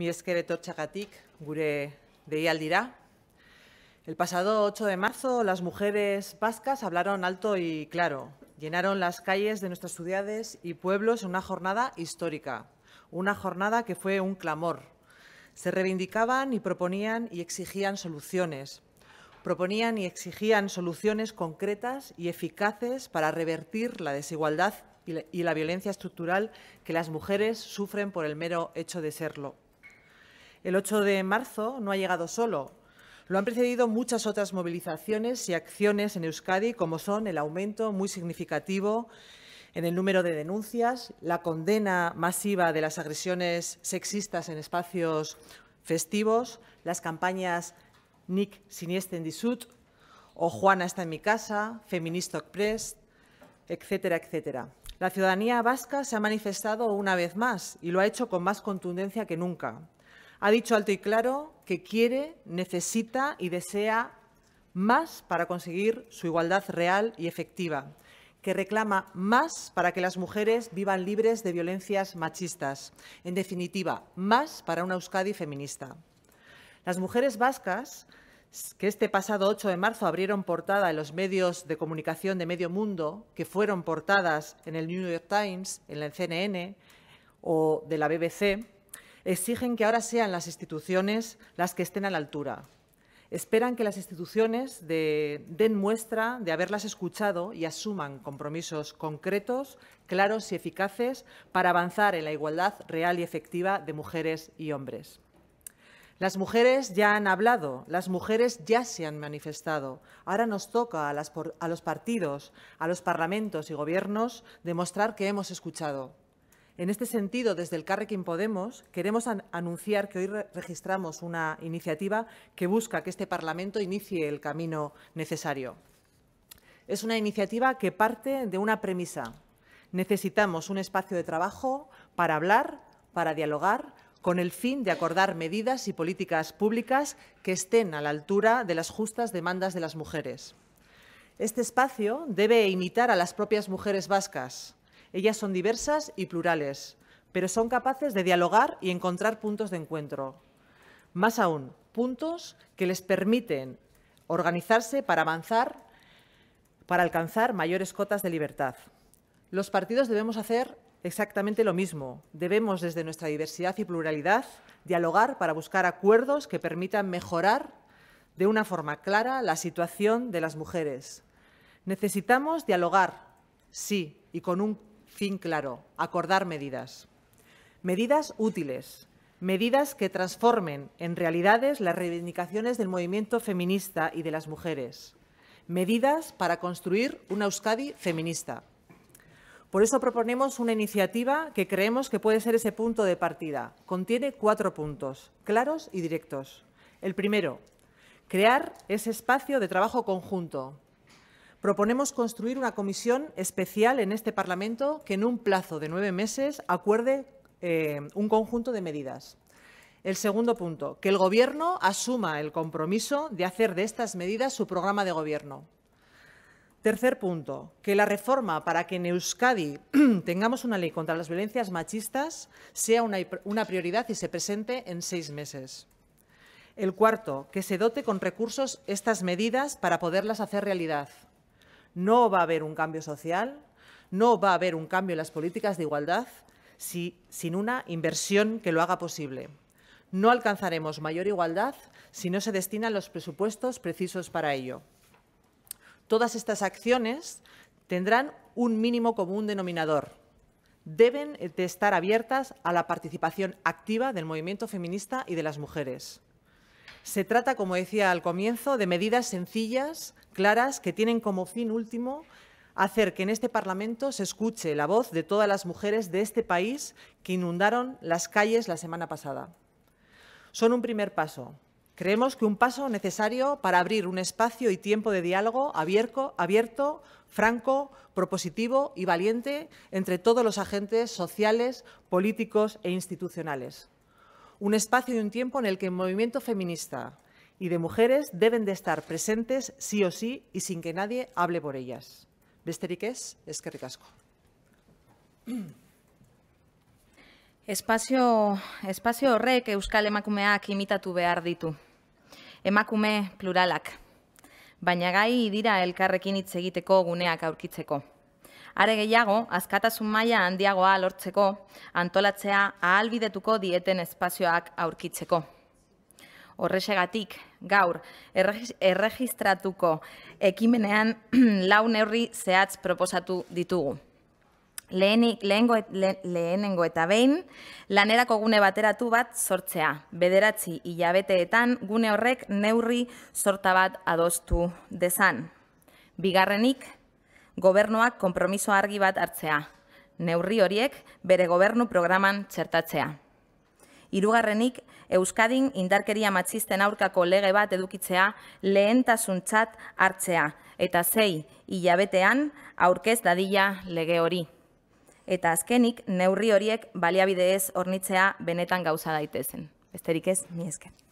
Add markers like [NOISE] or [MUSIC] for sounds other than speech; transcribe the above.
Mi esker gure gure dirá El pasado 8 de marzo, las mujeres vascas hablaron alto y claro. Llenaron las calles de nuestras ciudades y pueblos en una jornada histórica. Una jornada que fue un clamor. Se reivindicaban y proponían y exigían soluciones. Proponían y exigían soluciones concretas y eficaces para revertir la desigualdad y la violencia estructural que las mujeres sufren por el mero hecho de serlo. El 8 de marzo no ha llegado solo. Lo han precedido muchas otras movilizaciones y acciones en Euskadi, como son el aumento muy significativo en el número de denuncias, la condena masiva de las agresiones sexistas en espacios festivos, las campañas Nick en Disut o Juana está en mi casa, Feministoc Press, etcétera, etcétera. La ciudadanía vasca se ha manifestado una vez más y lo ha hecho con más contundencia que nunca ha dicho alto y claro que quiere, necesita y desea más para conseguir su igualdad real y efectiva, que reclama más para que las mujeres vivan libres de violencias machistas, en definitiva, más para una Euskadi feminista. Las mujeres vascas, que este pasado 8 de marzo abrieron portada en los medios de comunicación de medio mundo, que fueron portadas en el New York Times, en la CNN o de la BBC, exigen que ahora sean las instituciones las que estén a la altura. Esperan que las instituciones den muestra de haberlas escuchado y asuman compromisos concretos, claros y eficaces para avanzar en la igualdad real y efectiva de mujeres y hombres. Las mujeres ya han hablado, las mujeres ya se han manifestado. Ahora nos toca a los partidos, a los parlamentos y gobiernos demostrar que hemos escuchado, en este sentido, desde el Carrequín Podemos, queremos anunciar que hoy registramos una iniciativa que busca que este Parlamento inicie el camino necesario. Es una iniciativa que parte de una premisa. Necesitamos un espacio de trabajo para hablar, para dialogar, con el fin de acordar medidas y políticas públicas que estén a la altura de las justas demandas de las mujeres. Este espacio debe imitar a las propias mujeres vascas, ellas son diversas y plurales, pero son capaces de dialogar y encontrar puntos de encuentro. Más aún, puntos que les permiten organizarse para avanzar, para alcanzar mayores cotas de libertad. Los partidos debemos hacer exactamente lo mismo. Debemos, desde nuestra diversidad y pluralidad, dialogar para buscar acuerdos que permitan mejorar de una forma clara la situación de las mujeres. Necesitamos dialogar, sí, y con un fin claro, acordar medidas. Medidas útiles, medidas que transformen en realidades las reivindicaciones del movimiento feminista y de las mujeres. Medidas para construir una Euskadi feminista. Por eso proponemos una iniciativa que creemos que puede ser ese punto de partida. Contiene cuatro puntos, claros y directos. El primero, crear ese espacio de trabajo conjunto, Proponemos construir una comisión especial en este Parlamento que en un plazo de nueve meses acuerde eh, un conjunto de medidas. El segundo punto, que el Gobierno asuma el compromiso de hacer de estas medidas su programa de Gobierno. Tercer punto, que la reforma para que en Euskadi [CLEARS THROAT] tengamos una ley contra las violencias machistas sea una prioridad y se presente en seis meses. El cuarto, que se dote con recursos estas medidas para poderlas hacer realidad no va a haber un cambio social, no va a haber un cambio en las políticas de igualdad sin una inversión que lo haga posible. No alcanzaremos mayor igualdad si no se destinan los presupuestos precisos para ello. Todas estas acciones tendrán un mínimo común denominador. Deben de estar abiertas a la participación activa del movimiento feminista y de las mujeres. Se trata, como decía al comienzo, de medidas sencillas claras que tienen como fin último hacer que en este Parlamento se escuche la voz de todas las mujeres de este país que inundaron las calles la semana pasada. Son un primer paso. Creemos que un paso necesario para abrir un espacio y tiempo de diálogo abierto, franco, propositivo y valiente entre todos los agentes sociales, políticos e institucionales. Un espacio y un tiempo en el que el movimiento feminista, y de mujeres deben de estar presentes sí o sí y sin que nadie hable por ellas. Besterik ez, eskerrik asko. Espazio, espazio horrek euskal emakumeak imitatu behar ditu. Emakume pluralak. Baina gai dira elkarrekin hitz egiteko guneak aurkitzeko. Are gehiago, azkatasun maila handiagoa lortzeko, antolatzea ahalbidetuko dieten espazioak aurkitzeko horrexegatik gaur erregistratuko ekimenean [CLEARS THROAT] lau neurri zehatz proposatu ditugu. Lehenik, lehenengo, eta behin, lanerako gune bateratu bat sortzea. Bederatzi hilabeteetan gune horrek neurri sorta bat adostu dezan. Bigarrenik, gobernuak konpromiso argi bat hartzea. Neurri horiek bere gobernu programan txertatzea. Hirugarrenik Euskadin indarkeria matxisten aurkako lege bat edukitzea lehentasuntzat hartzea eta sei hilabetean aurkez dadila lege hori. Eta azkenik neurri horiek baliabideez hornitzea benetan gauza daitezen. Besterik ez, mi esker.